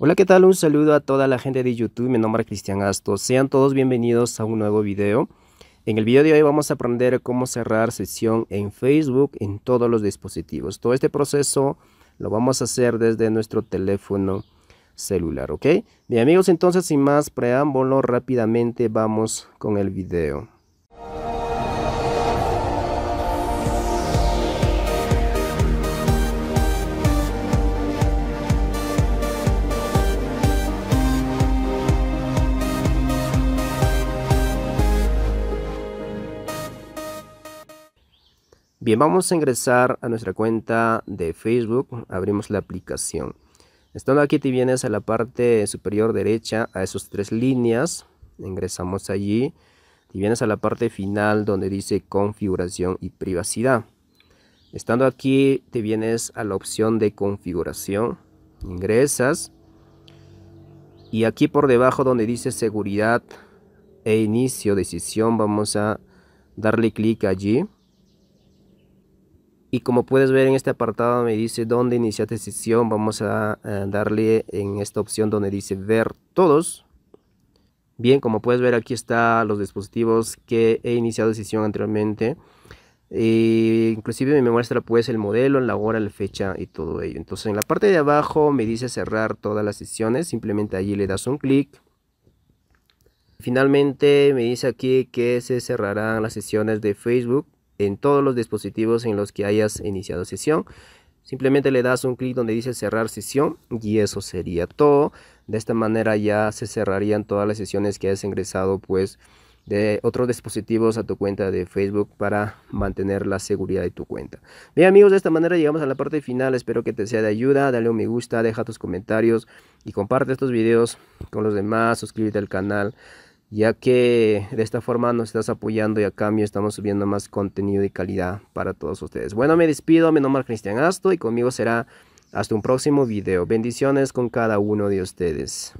Hola, ¿qué tal? Un saludo a toda la gente de YouTube. Mi nombre es Cristian Asto. Sean todos bienvenidos a un nuevo video. En el video de hoy vamos a aprender cómo cerrar sesión en Facebook en todos los dispositivos. Todo este proceso lo vamos a hacer desde nuestro teléfono celular, ¿ok? Bien amigos, entonces sin más preámbulo, rápidamente vamos con el video. Bien, vamos a ingresar a nuestra cuenta de Facebook. Abrimos la aplicación. Estando aquí te vienes a la parte superior derecha, a esas tres líneas. Ingresamos allí. Y vienes a la parte final donde dice configuración y privacidad. Estando aquí te vienes a la opción de configuración. Ingresas. Y aquí por debajo donde dice seguridad e inicio decisión vamos a darle clic allí y como puedes ver en este apartado me dice dónde iniciar sesión. Vamos a, darle en esta opción donde dice ver todos. Bien, como puedes ver aquí está los dispositivos que he iniciado sesión anteriormente. E inclusive me muestra pues el modelo, la hora, la fecha y todo ello. Entonces en la parte de abajo me dice cerrar todas las sesiones. Simplemente allí le das un clic. Finalmente me dice aquí que se cerrarán las sesiones de Facebook, en todos los dispositivos en los que hayas iniciado sesión. Simplemente le das un clic donde dice cerrar sesión y eso sería todo. De esta manera ya se cerrarían todas las sesiones que hayas ingresado pues de otros dispositivos a tu cuenta de Facebook para mantener la seguridad de tu cuenta. Bien amigos, de esta manera llegamos a la parte final. Espero que te sea de ayuda. Dale un me gusta, deja tus comentarios y comparte estos videos con los demás. Suscríbete al canal ya que de esta forma nos estás apoyando y a cambio estamos subiendo más contenido y calidad para todos ustedes. Bueno, me despido, mi nombre es Cristian Asto y conmigo será hasta un próximo video. Bendiciones con cada uno de ustedes.